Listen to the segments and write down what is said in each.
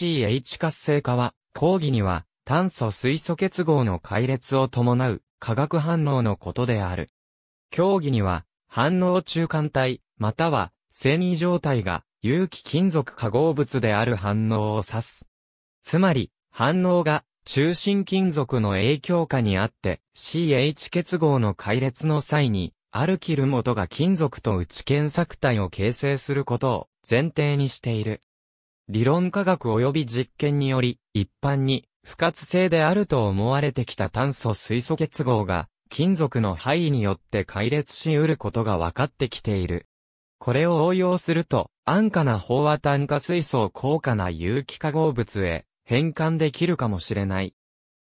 CH 活性化は、講義には、炭素水素結合の解列を伴う化学反応のことである。競技には、反応中間体、または、繊維状態が有機金属化合物である反応を指す。つまり、反応が中心金属の影響下にあって、CH 結合の解列の際に、アルキル元が金属と内検索体を形成することを前提にしている。理論科学及び実験により、一般に、不活性であると思われてきた炭素水素結合が、金属の範囲によって解列し得ることが分かってきている。これを応用すると、安価な飽和炭化水素を高価な有機化合物へ変換できるかもしれない。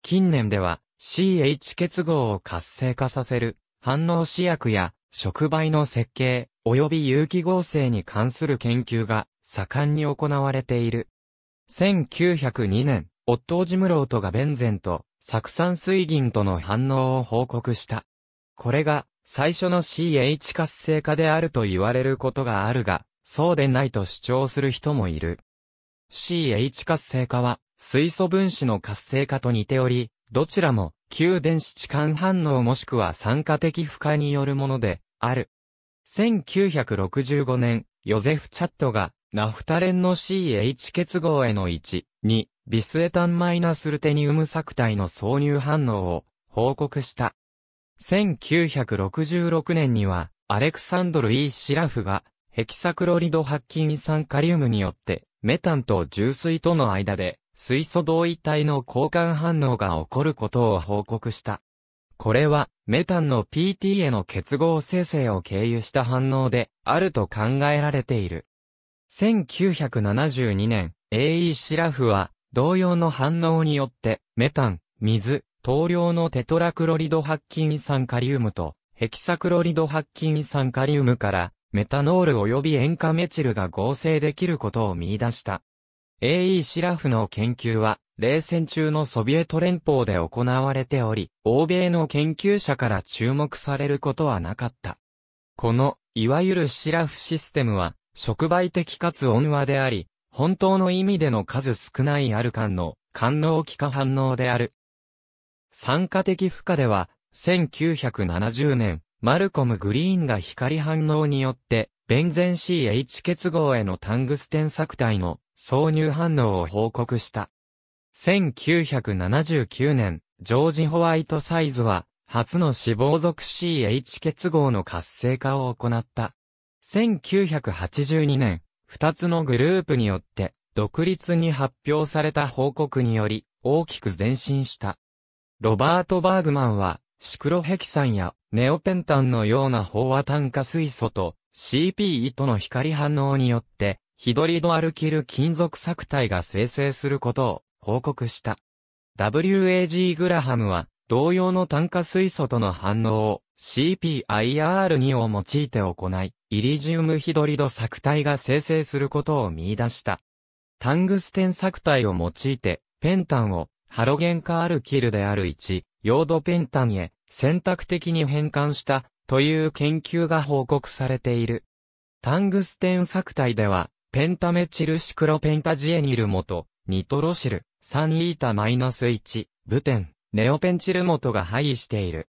近年では CH 結合を活性化させる反応試薬や触媒の設計及び有機合成に関する研究が盛んに行われている。1902年、オットージムロートがベンゼンと、酢酸水銀との反応を報告した。これが、最初の CH 活性化であると言われることがあるが、そうでないと主張する人もいる。CH 活性化は、水素分子の活性化と似ており、どちらも、旧電子置換反応もしくは酸化的負荷によるもので、ある。1965年、ヨゼフ・チャットが、ナフタレンの CH 結合への1、2、ビスエタンマイナスルテニウム作体の挿入反応を報告した。1966年には、アレクサンドル・ E・ シラフが、ヘキサクロリド白金酸カリウムによって、メタンと重水との間で、水素同位体の交換反応が起こることを報告した。これは、メタンの PT への結合生成を経由した反応で、あると考えられている。1972年、AE シラフは、同様の反応によって、メタン、水、等量のテトラクロリド白金酸カリウムと、ヘキサクロリド白金酸カリウムから、メタノール及び塩化メチルが合成できることを見出した。AE シラフの研究は、冷戦中のソビエト連邦で行われており、欧米の研究者から注目されることはなかった。この、いわゆるシラフシステムは、触媒的かつ温和であり、本当の意味での数少ないアルカンの官能気化反応である。酸化的負荷では、1970年、マルコム・グリーンが光反応によって、ベンゼン CH 結合へのタングステン作体の挿入反応を報告した。1979年、ジョージ・ホワイトサイズは、初の脂肪属 CH 結合の活性化を行った。1982年、二つのグループによって独立に発表された報告により大きく前進した。ロバート・バーグマンはシクロヘキサンやネオペンタンのような飽和炭化水素と CPE との光反応によってヒドリドアルキル金属作体が生成することを報告した。WAG グラハムは同様の炭化水素との反応を CPIR2 を用いて行い、イリジウムヒドリド錯体が生成することを見出した。タングステン錯体を用いて、ペンタンを、ハロゲン化アルキルである1、ヨードペンタンへ、選択的に変換した、という研究が報告されている。タングステン錯体では、ペンタメチルシクロペンタジエニル元、ニトロシル、サンイータマイナス -1、ブテン、ネオペンチル元が配位している。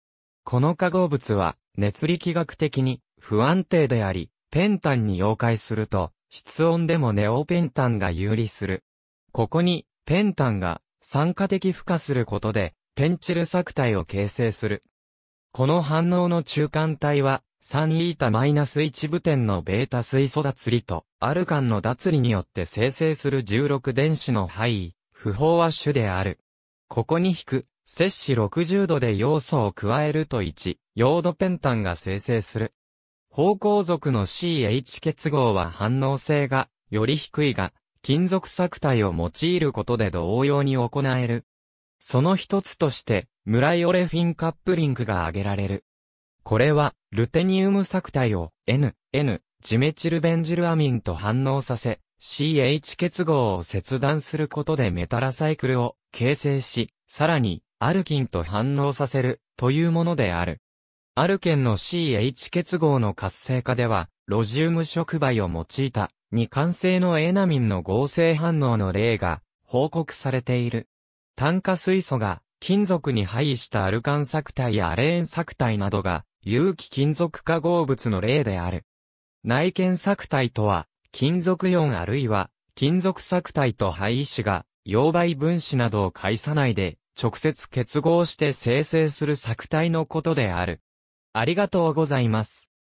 この化合物は、熱力学的に、不安定であり、ペンタンに溶解すると、室温でもネオペンタンが有利する。ここに、ペンタンが酸化的負荷することで、ペンチル作体を形成する。この反応の中間体は、3ス1部点のベータ水素脱離と、アルカンの脱離によって生成する16電子の範囲、不飽和種である。ここに引く、摂氏60度で要素を加えると1、ヨードペンタンが生成する。方向属の CH 結合は反応性がより低いが、金属錯体を用いることで同様に行える。その一つとして、ムライオレフィンカップリングが挙げられる。これは、ルテニウム錯体を N、N、ジメチルベンジルアミンと反応させ、CH 結合を切断することでメタラサイクルを形成し、さらに、アルキンと反応させるというものである。アルケンの CH 結合の活性化では、ロジウム触媒を用いた、二環性のエナミンの合成反応の例が、報告されている。炭化水素が、金属に配したアルカン作体やアレーン作体などが、有機金属化合物の例である。内見作体とは、金属イオンあるいは、金属作体と配子が、溶媒分子などを介さないで、直接結合して生成する作体のことである。ありがとうございます。